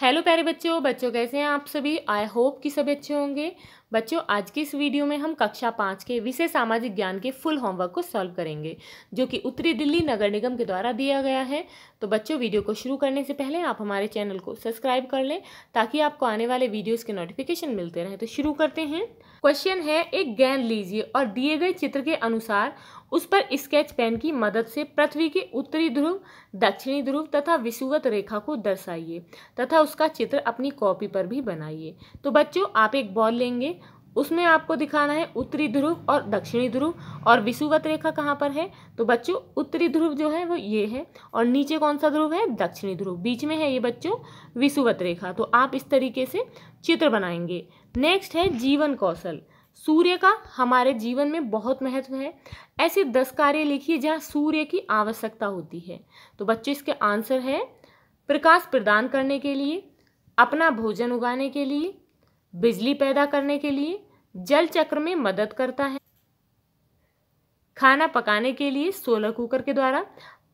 hello प्यारे बच्चों बच्चों कैसे हैं आप सभी आई होप कि सभी अच्छे होंगे बच्चों आज की इस वीडियो में हम कक्षा पाँच के विषय सामाजिक ज्ञान के फुल होमवर्क को सॉल्व करेंगे जो कि उत्तरी दिल्ली नगर निगम के द्वारा दिया गया है तो बच्चों वीडियो को शुरू करने से पहले आप हमारे चैनल को सब्सक्राइब कर लें ताकि आपको आने वाले वीडियोज़ के नोटिफिकेशन मिलते रहें तो शुरू करते हैं क्वेश्चन है एक गेंद लीजिए और दिए गए चित्र के अनुसार उस पर स्केच पेन की मदद से पृथ्वी के उत्तरी ध्रुव दक्षिणी ध्रुव तथा विषुवत रेखा को दर्शाइए तथा उसका चित्र अपनी कॉपी पर भी बनाइए तो बच्चों आप एक बॉल लेंगे उसमें आपको दिखाना है उत्तरी ध्रुव और दक्षिणी ध्रुव और विषुवत रेखा कहाँ पर है तो बच्चों उत्तरी ध्रुव जो है वो ये है और नीचे कौन सा ध्रुव है दक्षिणी ध्रुव बीच में है ये बच्चों विषुवत रेखा तो आप इस तरीके से चित्र बनाएंगे नेक्स्ट है जीवन कौशल सूर्य का हमारे जीवन में बहुत महत्व है ऐसे दस कार्य लिखिए जहाँ सूर्य की आवश्यकता होती है तो बच्चों इसके आंसर है प्रकाश प्रदान करने के लिए अपना भोजन उगाने के लिए बिजली पैदा करने के लिए जल चक्र में मदद करता है खाना पकाने के लिए सोलर कुकर के द्वारा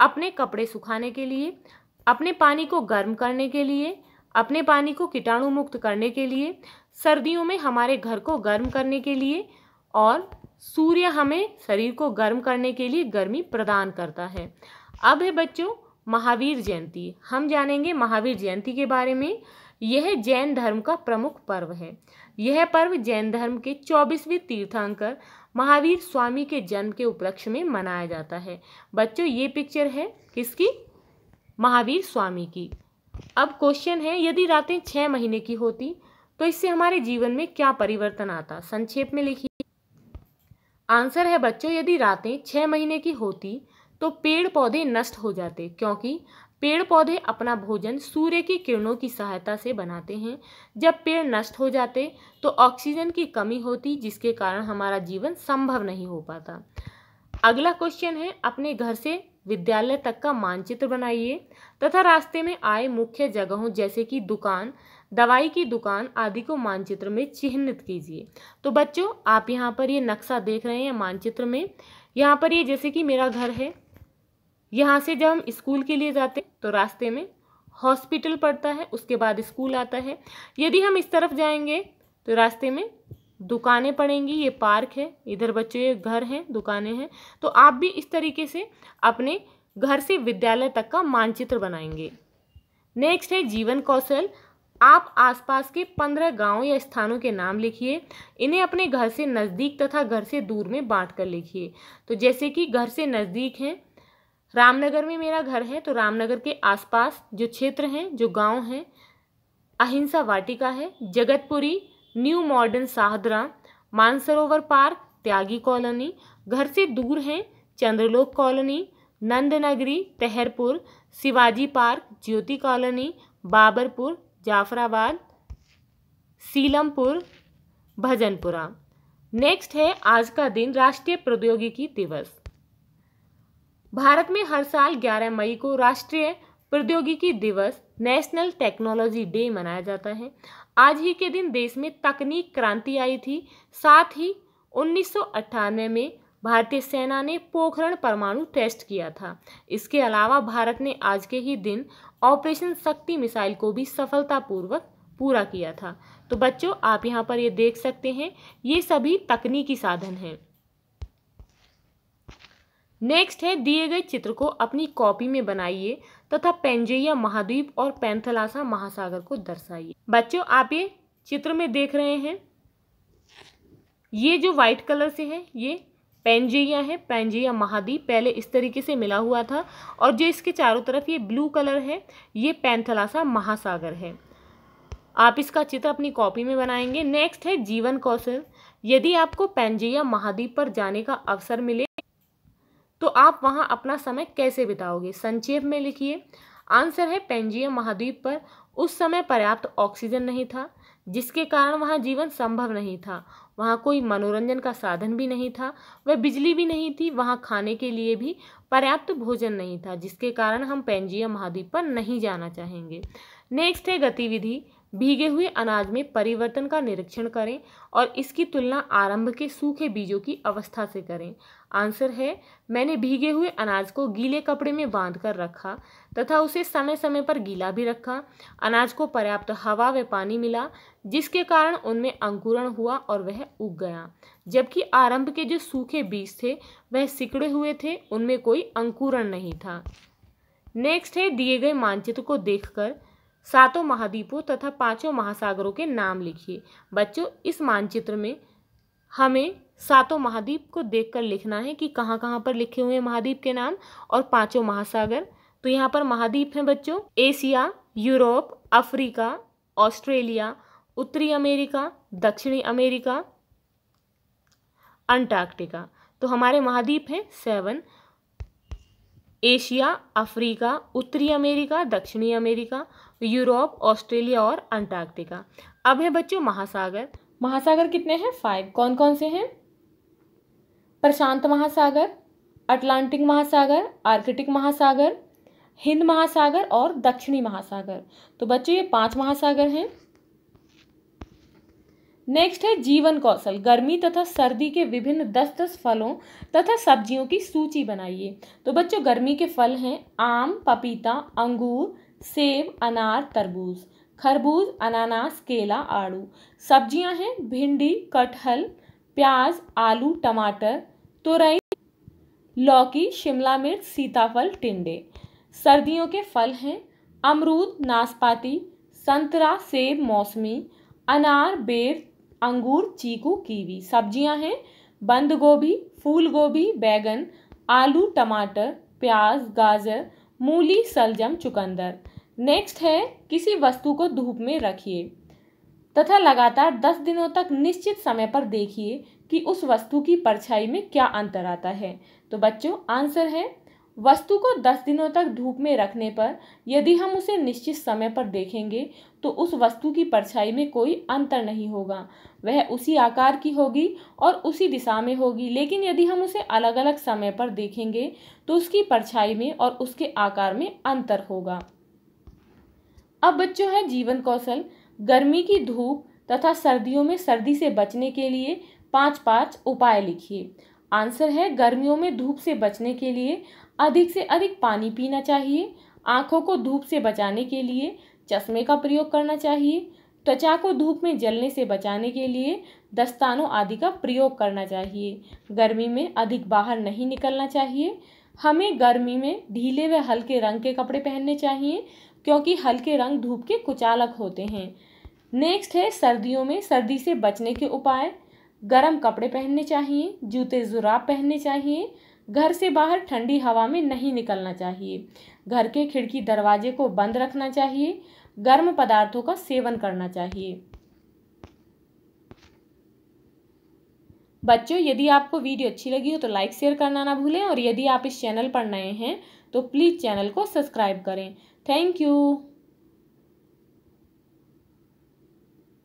अपने कपड़े सुखाने के लिए अपने पानी को गर्म करने के लिए अपने पानी को कीटाणु मुक्त करने के लिए सर्दियों में हमारे घर को गर्म करने के लिए और सूर्य हमें शरीर को गर्म करने के लिए गर्मी प्रदान करता है अब है बच्चों महावीर जयंती हम जानेंगे महावीर जयंती के बारे में यह जैन धर्म का प्रमुख पर्व है यह पर्व जैन धर्म के चौबीसवें तीर्थंकर महावीर स्वामी के जन्म के उपलक्ष्य में मनाया जाता है बच्चों ये पिक्चर है किसकी महावीर स्वामी की अब क्वेश्चन है यदि रातें छः महीने की होती तो इससे हमारे जीवन में क्या परिवर्तन आता संक्षेप में लिखिए आंसर है बच्चों यदि रातें छः महीने की होती तो पेड़ पौधे नष्ट हो जाते क्योंकि पेड़ पौधे अपना भोजन सूर्य की किरणों की सहायता से बनाते हैं जब पेड़ नष्ट हो जाते तो ऑक्सीजन की कमी होती जिसके कारण हमारा जीवन संभव नहीं हो पाता अगला क्वेश्चन है अपने घर से विद्यालय तक का मानचित्र बनाइए तथा रास्ते में आए मुख्य जगहों जैसे कि दुकान दवाई की दुकान आदि को मानचित्र में चिन्हित कीजिए तो बच्चों आप यहाँ पर ये नक्शा देख रहे हैं मानचित्र में यहाँ पर ये जैसे कि मेरा घर है यहाँ से जब हम स्कूल के लिए जाते तो रास्ते में हॉस्पिटल पड़ता है उसके बाद स्कूल आता है यदि हम इस तरफ जाएंगे तो रास्ते में दुकानें पड़ेंगी ये पार्क है इधर बच्चे घर हैं दुकानें हैं तो आप भी इस तरीके से अपने घर से विद्यालय तक का मानचित्र बनाएंगे नेक्स्ट है जीवन कौशल आप आसपास के पंद्रह गांव या स्थानों के नाम लिखिए इन्हें अपने घर से नज़दीक तथा घर से दूर में बांट कर लिखिए तो जैसे कि घर से नज़दीक हैं रामनगर में मेरा घर है तो रामनगर के आसपास जो क्षेत्र हैं जो गांव हैं अहिंसा वाटिका है Jagatpuri new modern Shahdara Mansarovar park Tyagi colony घर से दूर हैं Chandralok colony Nandnagri Taharpur Shivaji park Jyoti colony Babarpur Jafrabad Seelampur Bhajanpura next है आज का दिन राष्ट्रीय प्रौद्योगिकी दिवस भारत में हर साल 11 मई को राष्ट्रीय प्रौद्योगिकी दिवस नेशनल टेक्नोलॉजी डे मनाया जाता है आज ही के दिन देश में तकनीक क्रांति आई थी साथ ही उन्नीस में भारतीय सेना ने पोखरण परमाणु टेस्ट किया था इसके अलावा भारत ने आज के ही दिन ऑपरेशन शक्ति मिसाइल को भी सफलतापूर्वक पूरा किया था तो बच्चों आप यहाँ पर ये देख सकते हैं ये सभी तकनीकी साधन हैं नेक्स्ट है दिए गए चित्र को अपनी कॉपी में बनाइए तथा पेंजेया महाद्वीप और पैंथलासा महासागर को दर्शाइए बच्चों आप ये चित्र में देख रहे हैं ये जो व्हाइट कलर से है ये पेंजेया है पेंजेया महाद्वीप पहले इस तरीके से मिला हुआ था और जो इसके चारों तरफ ये ब्लू कलर है ये पैंथलासा महासागर है आप इसका चित्र अपनी कॉपी में बनाएंगे नेक्स्ट है जीवन कौशल यदि आपको पेंजेया महाद्वीप पर जाने का अवसर मिले तो आप वहाँ अपना समय कैसे बिताओगे संक्षेप में लिखिए आंसर है पेंजिया महाद्वीप पर उस समय पर्याप्त ऑक्सीजन नहीं था जिसके कारण वहाँ जीवन संभव नहीं था वहाँ कोई मनोरंजन का साधन भी नहीं था वह बिजली भी नहीं थी वहाँ खाने के लिए भी पर्याप्त भोजन नहीं था जिसके कारण हम पेंजिया महाद्वीप पर नहीं जाना चाहेंगे नेक्स्ट है गतिविधि भीगे हुए अनाज में परिवर्तन का निरीक्षण करें और इसकी तुलना आरंभ के सूखे बीजों की अवस्था से करें आंसर है मैंने भीगे हुए अनाज को गीले कपड़े में बांध कर रखा तथा उसे समय समय पर गीला भी रखा अनाज को पर्याप्त हवा व पानी मिला जिसके कारण उनमें अंकुरण हुआ और वह उग गया जबकि आरंभ के जो सूखे बीज थे वह सिकड़े हुए थे उनमें कोई अंकुरण नहीं था नेक्स्ट है दिए गए मानचित्र को देखकर सातों महाद्वीपों तथा पांचों महासागरों के नाम लिखिए बच्चों इस मानचित्र में हमें सातों महाद्वीप को देखकर लिखना है कि कहाँ कहाँ पर लिखे हुए महाद्वीप के नाम और पांचों महासागर तो यहाँ पर महाद्वीप हैं बच्चों एशिया यूरोप अफ्रीका ऑस्ट्रेलिया उत्तरी अमेरिका दक्षिणी अमेरिका अंटार्कटिका तो हमारे महाद्वीप हैं सेवन एशिया अफ्रीका उत्तरी अमेरिका दक्षिणी अमेरिका यूरोप ऑस्ट्रेलिया और अंटार्कटिका अब है बच्चों महासागर महासागर कितने हैं फाइव कौन कौन से हैं प्रशांत महासागर अटलांटिक महासागर आर्कटिक महासागर हिंद महासागर और दक्षिणी महासागर तो बच्चों ये पांच महासागर हैं नेक्स्ट है जीवन कौशल गर्मी तथा सर्दी के विभिन्न दस दस फलों तथा सब्जियों की सूची बनाइए तो बच्चों गर्मी के फल हैं आम पपीता अंगूर सेब अनार तरबूज खरबूज अनानास केला आड़ू सब्जियां हैं भिंडी कटहल प्याज आलू टमाटर तुरई लौकी शिमला मिर्च सीताफल टिंडे सर्दियों के फल हैं अमरूद नाशपाती संतरा सेब मौसमी अनार बेर अंगूर चीकू कीवी सब्जियां हैं बंद गोभी फूल गोभी बैगन आलू टमाटर प्याज गाजर मूली सलजम चुकंदर नेक्स्ट है किसी वस्तु को धूप में रखिए तथा लगातार दस दिनों तक निश्चित समय पर देखिए कि उस वस्तु की परछाई में क्या अंतर आता है तो बच्चों आंसर है वस्तु को दस दिनों तक धूप में रखने पर यदि हम उसे निश्चित समय पर देखेंगे तो उस वस्तु की परछाई में कोई अंतर नहीं होगा वह उसी आकार की होगी और उसी दिशा में होगी लेकिन यदि हम उसे अलग अलग समय पर देखेंगे तो उसकी परछाई में और उसके आकार में अंतर होगा अब बच्चों है जीवन कौशल गर्मी की धूप तथा सर्दियों में सर्दी से बचने के लिए पाँच पाँच उपाय लिखिए आंसर है गर्मियों में धूप से बचने के लिए अधिक से अधिक पानी पीना चाहिए आँखों को धूप से बचाने के लिए चश्मे का प्रयोग करना चाहिए त्वचा को धूप में जलने से बचाने के लिए दस्तानों आदि का प्रयोग करना चाहिए गर्मी में अधिक बाहर नहीं निकलना चाहिए हमें गर्मी में ढीले व हल्के रंग के कपड़े पहनने चाहिए क्योंकि हल्के रंग धूप के कुचालक होते हैं नेक्स्ट है सर्दियों में सर्दी से बचने के उपाय गर्म कपड़े पहनने चाहिए जूते जुराब पहनने चाहिए घर से बाहर ठंडी हवा में नहीं निकलना चाहिए घर के खिड़की दरवाजे को बंद रखना चाहिए गर्म पदार्थों का सेवन करना चाहिए बच्चों यदि आपको वीडियो अच्छी लगी हो तो लाइक शेयर करना ना भूलें और यदि आप इस चैनल पर नए हैं तो प्लीज़ चैनल को सब्सक्राइब करें थैंक यू